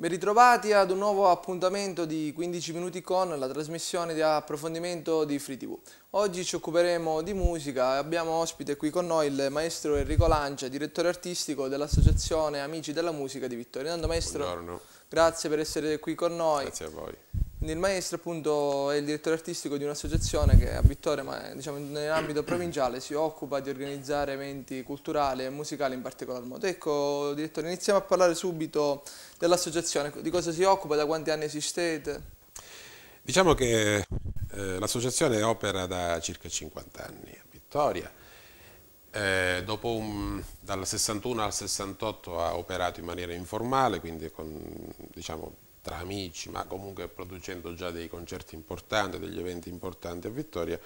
Ben ritrovati ad un nuovo appuntamento di 15 minuti con la trasmissione di approfondimento di Free TV. Oggi ci occuperemo di musica e abbiamo ospite qui con noi il maestro Enrico Lancia, direttore artistico dell'associazione Amici della Musica di Vittorio. Andando maestro, Buongiorno. grazie per essere qui con noi. Grazie a voi. Il maestro appunto è il direttore artistico di un'associazione che a Vittoria, ma diciamo, nell'ambito provinciale, si occupa di organizzare eventi culturali e musicali in particolar modo. Ecco, direttore, iniziamo a parlare subito dell'associazione, di cosa si occupa, da quanti anni esistete? Diciamo che eh, l'associazione opera da circa 50 anni a Vittoria, eh, un, dal 61 al 68 ha operato in maniera informale, quindi con diciamo, tra amici, ma comunque producendo già dei concerti importanti, degli eventi importanti a Vittoria.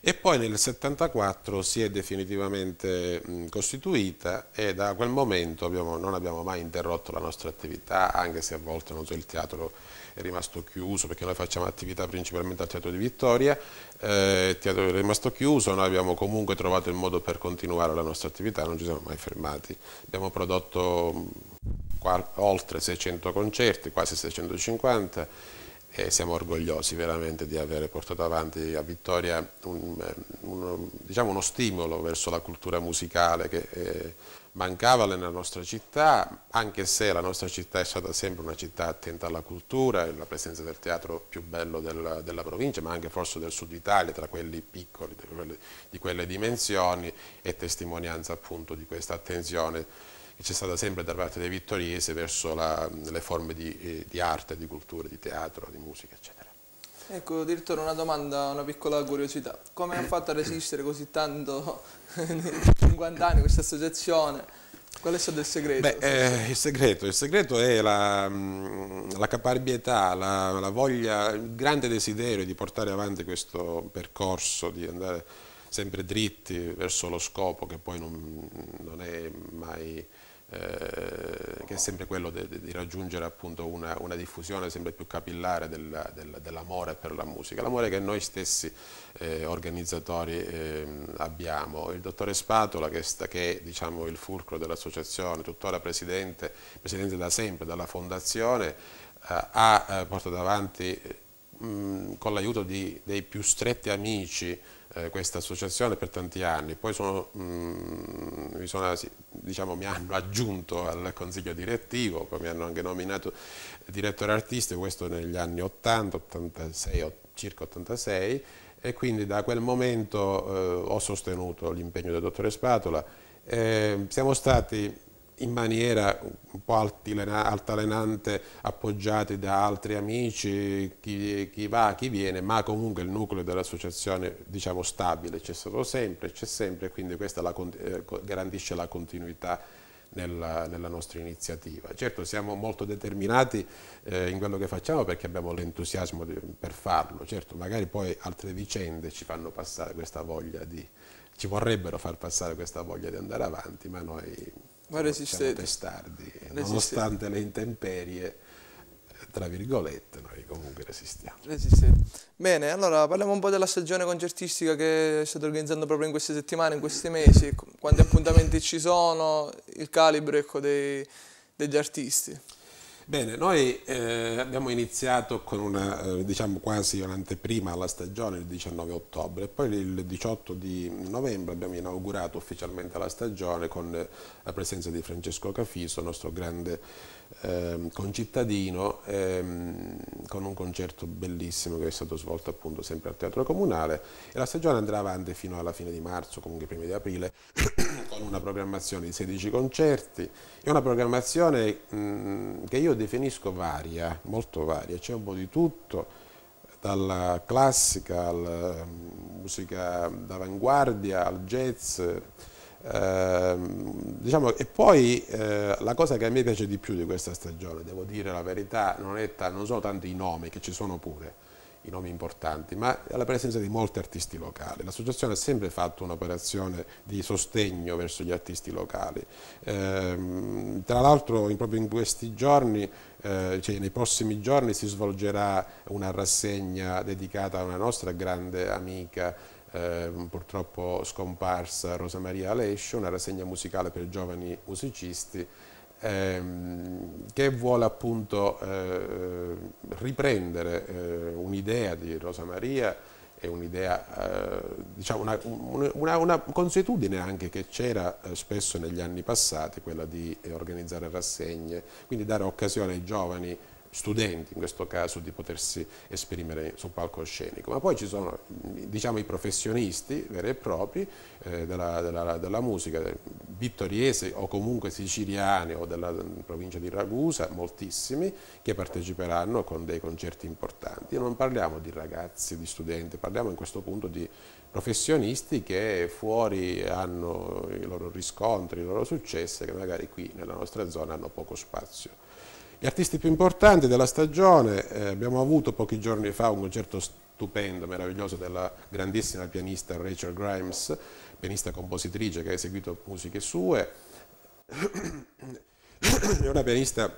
E poi nel 1974 si è definitivamente costituita e da quel momento abbiamo, non abbiamo mai interrotto la nostra attività, anche se a volte so, il teatro è rimasto chiuso, perché noi facciamo attività principalmente al Teatro di Vittoria, eh, il teatro è rimasto chiuso, noi abbiamo comunque trovato il modo per continuare la nostra attività, non ci siamo mai fermati. Abbiamo prodotto oltre 600 concerti, quasi 650 e siamo orgogliosi veramente di aver portato avanti a Vittoria un, eh, uno, diciamo uno stimolo verso la cultura musicale che eh, mancava nella nostra città, anche se la nostra città è stata sempre una città attenta alla cultura, la presenza del teatro più bello della, della provincia, ma anche forse del sud Italia, tra quelli piccoli, di quelle, di quelle dimensioni, è testimonianza appunto di questa attenzione che c'è stata sempre da parte dei vittoriesi verso la, le forme di, eh, di arte, di cultura, di teatro, di musica, eccetera. Ecco, direttore, una domanda, una piccola curiosità. Come ha fatto a resistere così tanto nei 50 anni questa associazione? Qual è stato il segreto? Beh, eh, il, segreto il segreto è la, mm, la caparbietà, la, la, voglia, il grande desiderio di portare avanti questo percorso, di andare sempre dritti verso lo scopo che poi non, non è mai eh, che è sempre quello di raggiungere appunto una, una, diffusione sempre più capillare dell'amore della, dell per la musica, l'amore che noi stessi eh, organizzatori eh, abbiamo. Il dottore Spatola, che, sta, che è diciamo, il fulcro dell'associazione, tuttora presidente, presidente da sempre, dalla fondazione, eh, ha eh, portato avanti Mm, con l'aiuto dei più stretti amici eh, questa associazione per tanti anni, poi sono, mh, mm, mi, sono, diciamo, mi, hanno aggiunto al consiglio direttivo, poi mi hanno anche nominato direttore artistico, questo negli anni 80, 86, circa 86, e quindi da quel momento eh, ho sostenuto l'impegno del dottore Spatola. Eh, siamo stati in maniera un po' altalenante appoggiati da altri amici, chi, chi va, chi viene, ma comunque il nucleo dell'associazione diciamo stabile c'è stato sempre, c'è sempre, quindi questa la, eh, garantisce la continuità nella, nella, nostra iniziativa. Certo siamo molto determinati eh, in quello che facciamo perché abbiamo l'entusiasmo per farlo, certo magari poi altre vicende ci fanno passare questa voglia di, ci vorrebbero far passare questa voglia di andare avanti, ma noi ma resistete. Siamo testardi, resistete. nonostante le intemperie, tra virgolette, noi comunque resistiamo. Resistete. Bene, allora parliamo un po' della stagione concertistica che state organizzando proprio in queste settimane, in questi mesi, quanti appuntamenti ci sono, il calibro ecco, dei, degli artisti. Bene, noi eh, abbiamo iniziato con una, eh, diciamo quasi un'anteprima alla stagione il 19 ottobre, e poi il 18 di novembre abbiamo inaugurato ufficialmente la stagione con eh, la presenza di Francesco Cafiso, nostro grande ehm, concittadino ehm, con un concerto bellissimo che è stato svolto appunto sempre al Teatro Comunale e la stagione andrà avanti fino alla fine di marzo, comunque prima di aprile, con una programmazione di 16 concerti e una programmazione mh, che io definisco varia, molto varia, c'è un po' di tutto, dalla classica alla ehm, musica d'avanguardia al jazz, Ehm, diciamo, e poi eh, la cosa che a me piace di più di questa stagione, devo dire la verità, non, non sono tanto i nomi, che ci sono pure, i nomi importanti, ma è la presenza di molti artisti locali. L'associazione ha sempre fatto un'operazione di sostegno verso gli artisti locali. Eh, tra l'altro proprio in questi giorni, eh, cioè nei prossimi giorni si svolgerà una rassegna dedicata a una nostra grande amica eh, purtroppo scomparsa Rosa Maria Alescio, una rassegna musicale per giovani musicisti ehm, che vuole appunto eh, riprendere eh, un'idea di Rosa Maria e un'idea, eh, diciamo una, una, una, consuetudine anche che c'era eh, spesso negli anni passati, quella di organizzare rassegne, quindi dare occasione ai giovani studenti in questo caso di potersi esprimere sul palcoscenico, ma poi ci sono diciamo, i professionisti veri e propri eh, della, della, della, musica eh, vittoriese o comunque siciliani o della mm, provincia di Ragusa, moltissimi, che parteciperanno con dei concerti importanti. Non parliamo di ragazzi, di studenti, parliamo in questo punto di professionisti che fuori hanno i loro riscontri, i loro successi che magari qui nella nostra zona hanno poco spazio. Gli artisti più importanti della stagione, eh, abbiamo avuto pochi giorni fa un concerto stupendo, meraviglioso della grandissima pianista Rachel Grimes, pianista compositrice che ha eseguito musiche sue, è una pianista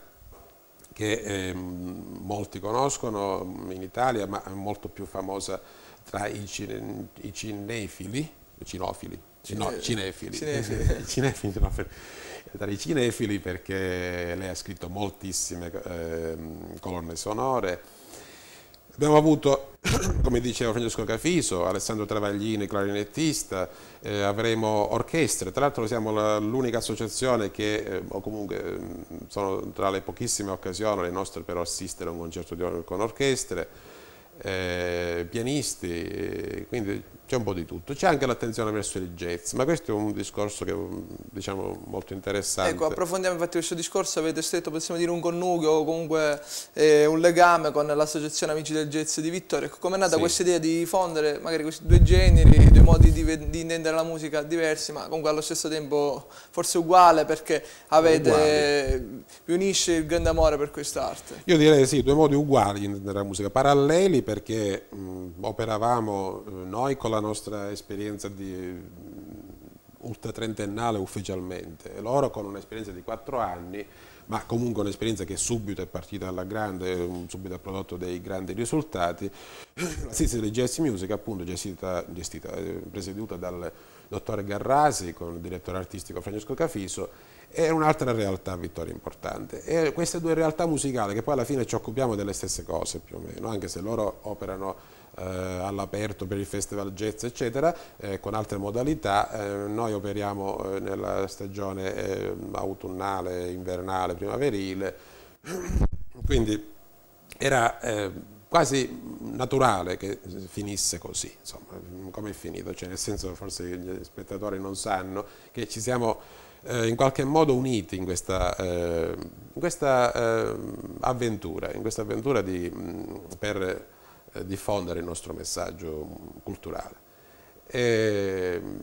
che eh, molti conoscono in Italia ma è molto più famosa tra i, cin i cinefili, cinofili, no, eh, cinefili. Cinefili. cinefili no, per, cinefili perché lei ha scritto moltissime eh, colonne sonore. Abbiamo avuto, come diceva Francesco Cafiso, Alessandro Travaglini, clarinettista, eh, avremo orchestre, tra l'altro siamo l'unica associazione che, eh, o comunque ehm, sono tra le pochissime occasioni le nostre per assistere a un concerto di, con orchestre, eh, pianisti, eh, quindi c'è un po' di tutto. C'è anche l'attenzione verso il jazz, ma questo è un discorso che diciamo molto interessante. Ecco, approfondiamo infatti questo discorso, avete stretto, possiamo dire, un connubio o comunque eh, un legame con l'associazione Amici del Jazz di Vittorio. Ecco, Come è nata sì. questa idea di fondere magari questi due generi, due modi di, di, intendere la musica diversi, ma comunque allo stesso tempo forse uguale perché avete, uguali. vi unisce il grande amore per quest'arte? Io direi sì, due modi uguali di intendere la musica, paralleli perché mh, operavamo eh, noi con la la nostra esperienza di mm, ultratrentennale ufficialmente, loro con un'esperienza di quattro anni, ma comunque un'esperienza che subito è partita alla grande, subito ha prodotto dei grandi risultati. La stessa di Jazz Music appunto gestita, gestita, eh, presieduta dal dottore Garrasi con il direttore artistico Francesco Cafiso è un'altra realtà vittoria importante e queste due realtà musicali che poi alla fine ci occupiamo delle stesse cose più o meno, anche se loro operano eh, all'aperto per il festival jazz eccetera, eh, con altre modalità. Eh, noi operiamo eh, nella stagione eh, autunnale, invernale, primaverile, quindi era quasi naturale che finisse così, insomma, come è finito, cioè, nel senso forse gli spettatori non sanno che ci siamo eh, in qualche modo uniti in questa, eh, in questa eh, avventura, in questa avventura di, mh, mm, per eh, diffondere il nostro messaggio mm, culturale. Mm,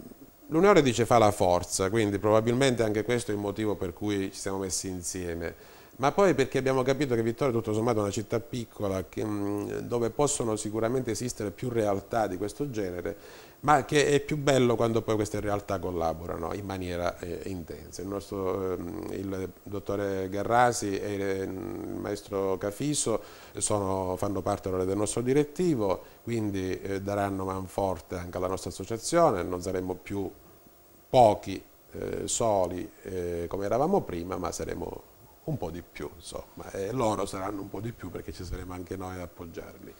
l'unione dice fa la forza, quindi probabilmente anche questo è il motivo per cui ci siamo messi insieme, ma poi perché abbiamo capito che Vittoria tutto sommato è una città piccola che, mm, dove possono sicuramente esistere più realtà di questo genere ma che è più bello quando poi queste realtà collaborano in maniera eh, intensa. Il, nostro, eh, il, dottore Garrasi e ehm, il maestro Cafiso sono, fanno parte allora, del nostro direttivo, quindi eh, daranno manforte anche alla nostra associazione, non saremo più pochi eh, soli eh, come eravamo prima, ma saremo un po' di più, insomma, e loro saranno un po' di più perché ci saremo anche noi ad appoggiarli.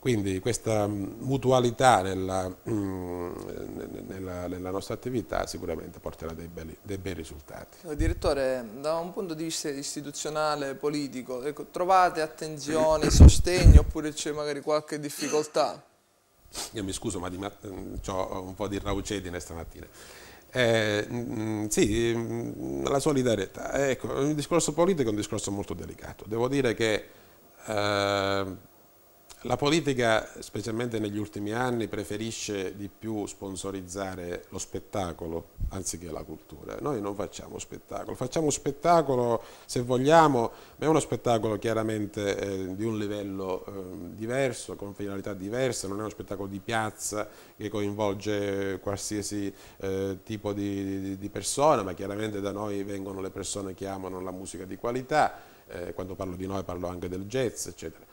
Quindi questa mm, mutualità nella, mm, nella, nella nostra attività sicuramente porterà dei, belli, dei, bei risultati. Eh, direttore, da un punto di vista istituzionale, politico, ecco, trovate attenzione, sostegno oppure c'è magari qualche difficoltà? Io mi scuso, ma mm, ho un po' di raucedine stamattina. Eh, mh, sì, mh, la solidarietà. Ecco, il discorso politico è un discorso molto delicato. Devo dire che eh, la politica, specialmente negli ultimi anni, preferisce di più sponsorizzare lo spettacolo anziché la cultura. Noi non facciamo spettacolo, facciamo spettacolo se vogliamo, ma è uno spettacolo chiaramente eh, di un livello eh, diverso, con finalità diverse, non è uno spettacolo di piazza che coinvolge qualsiasi eh, tipo di, di, di persona, ma chiaramente da noi vengono le persone che amano la musica di qualità, eh, quando parlo di noi parlo anche del jazz, eccetera.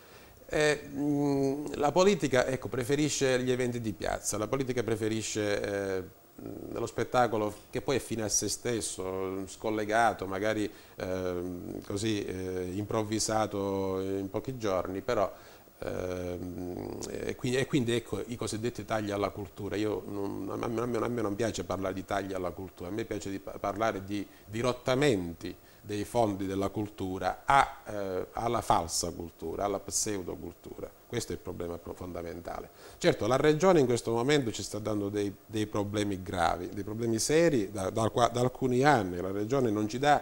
Eh, mh, mm, la politica ecco, preferisce gli eventi di piazza, la politica preferisce eh, lo spettacolo che poi è fine a se stesso, scollegato, magari ehm, eh, così improvvisato in pochi giorni, però ehm, e quindi, e quindi, ecco i cosiddetti tagli alla cultura. Io, non, a, me, a, me, non piace parlare di tagli alla cultura, a me piace di parlare di dirottamenti dei fondi della cultura a, eh, alla falsa cultura, alla pseudocultura. Questo è il problema fondamentale. Certo, la Regione in questo momento ci sta dando dei, dei problemi gravi, dei problemi seri da, da, da, alcuni anni. La Regione non ci dà,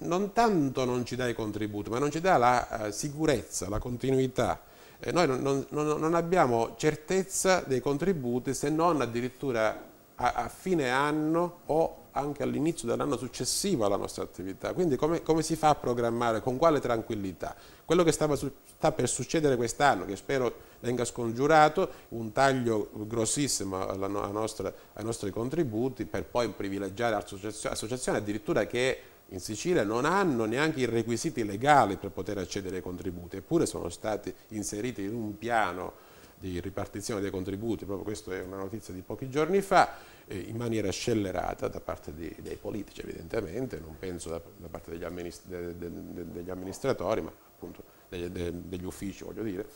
non tanto non ci dà i contributi, ma non ci dà la uh, sicurezza, la continuità. Eh, noi non, non, non abbiamo certezza dei contributi se non addirittura a, fine anno o anche all'inizio dell'anno successivo alla nostra attività. Quindi come, come, si fa a programmare, con quale tranquillità? Quello che stava, sta per succedere quest'anno, che spero venga scongiurato, un taglio grossissimo alla, nostra, ai nostri contributi per poi privilegiare associazioni addirittura che in Sicilia non hanno neanche i requisiti legali per poter accedere ai contributi, eppure sono stati inseriti in un piano di ripartizione dei contributi, proprio questa è una notizia di pochi giorni fa, eh, in maniera scellerata da parte di, dei politici evidentemente, non penso da, da parte degli, amministra de, de, de, degli, amministratori, ma appunto degli uffici voglio dire,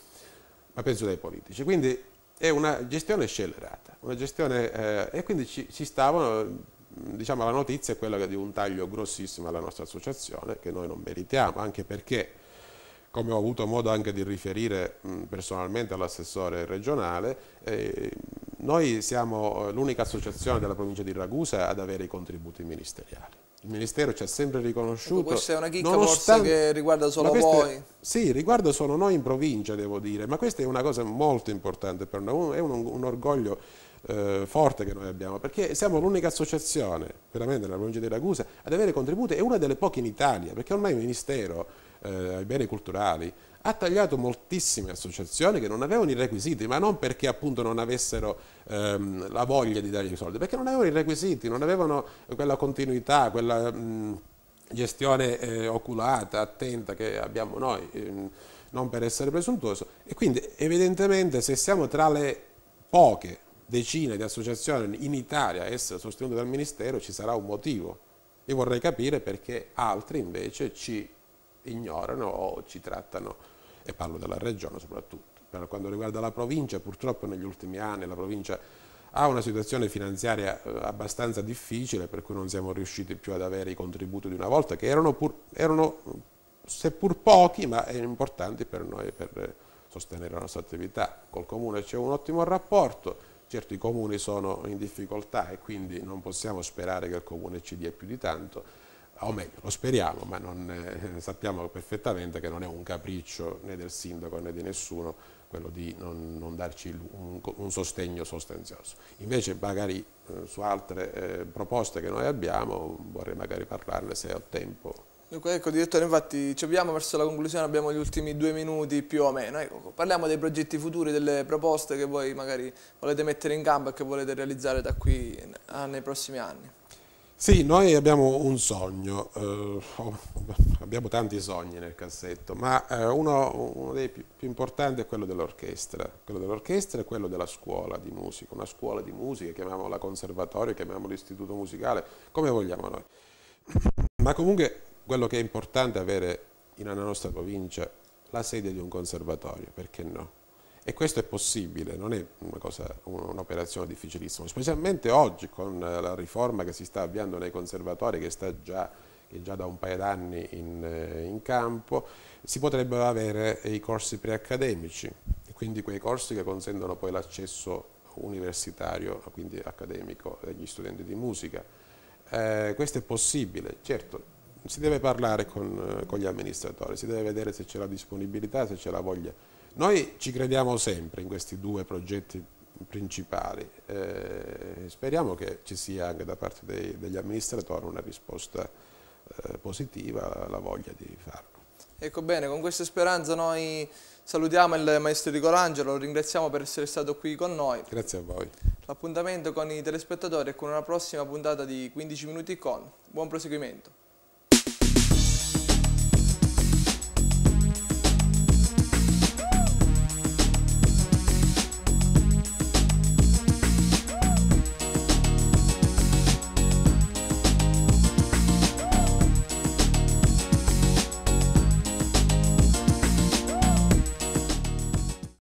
ma penso dai politici. Quindi è una gestione scellerata, una gestione, eh, e quindi ci, ci stavano, diciamo la notizia è quella di un taglio grossissimo alla nostra associazione, che noi non meritiamo, anche perché come ho avuto modo anche di riferire mh, personalmente all'assessore regionale, eh, noi siamo eh, l'unica associazione della provincia di Ragusa ad avere i contributi ministeriali. Il Ministero ci ha sempre riconosciuto... Ecco, questa è una chicca nonostante... che riguarda solo questa... voi. Sì, riguarda solo noi in provincia, devo dire, ma questa è una cosa molto importante per noi, è un, un orgoglio eh, forte che noi abbiamo, perché siamo l'unica associazione, veramente, nella provincia di Ragusa, ad avere contributi, è una delle poche in Italia, perché ormai il Ministero eh, ai beni culturali ha tagliato moltissime associazioni che non avevano i requisiti, ma non perché appunto non avessero ehm, la voglia di dargli i soldi, perché non avevano i requisiti, non avevano quella continuità, quella mh, gestione eh, oculata, attenta che abbiamo noi, ehm, non per essere presuntuoso. E quindi evidentemente se siamo tra le poche decine di associazioni in Italia a essere sostenute dal Ministero ci sarà un motivo. Io vorrei capire perché altri invece ci ignorano o ci trattano e parlo della regione soprattutto. Per quanto riguarda la provincia, purtroppo negli ultimi anni la provincia ha una situazione finanziaria eh, abbastanza difficile per cui non siamo riusciti più ad avere i contributi di una volta che erano, pur, erano seppur pochi ma importanti per noi per eh, sostenere la nostra attività. Col comune c'è un ottimo rapporto, certo i comuni sono in difficoltà e quindi non possiamo sperare che il comune ci dia più di tanto, o meglio lo speriamo, ma non, eh, sappiamo perfettamente che non è un capriccio né del sindaco né di nessuno quello di non, non darci un, un, sostegno sostanzioso. Invece magari eh, su altre eh, proposte che noi abbiamo vorrei magari parlarne se ho tempo. Dunque, ecco direttore, infatti ci abbiamo verso la conclusione, abbiamo gli ultimi due minuti più o meno. Ecco, parliamo dei progetti futuri, delle proposte che voi magari volete mettere in campo e che volete realizzare da qui a, nei prossimi anni. Sì, noi abbiamo un sogno, eh, oh, abbiamo tanti sogni nel cassetto, ma eh, uno, uno, dei più, più, importanti è quello dell'orchestra, quello dell'orchestra e quello della scuola di musica, una scuola di musica, chiamiamola conservatorio, chiamiamola istituto musicale, come vogliamo noi. Ma comunque quello che è importante è avere in una nostra provincia la sede di un conservatorio, perché no? E questo è possibile, non è un'operazione un difficilissima, specialmente oggi con eh, la riforma che si sta avviando nei conservatori che sta già che già da un paio d'anni in, eh, in, campo, si potrebbero avere i corsi preaccademici, quindi quei corsi che consentono poi l'accesso universitario, quindi accademico, degli studenti di musica. Eh, questo è possibile, certo, si deve parlare con, eh, con gli amministratori, si deve vedere se c'è la disponibilità, se c'è la voglia noi ci crediamo sempre in questi due progetti principali, eh, speriamo che ci sia anche da parte dei, degli amministratori una risposta eh, positiva la voglia di farlo. Ecco bene, con questa speranza noi salutiamo il maestro Ricolangelo, lo ringraziamo per essere stato qui con noi. Grazie a voi. L'appuntamento con i telespettatori e con una prossima puntata di 15 minuti con. Buon proseguimento.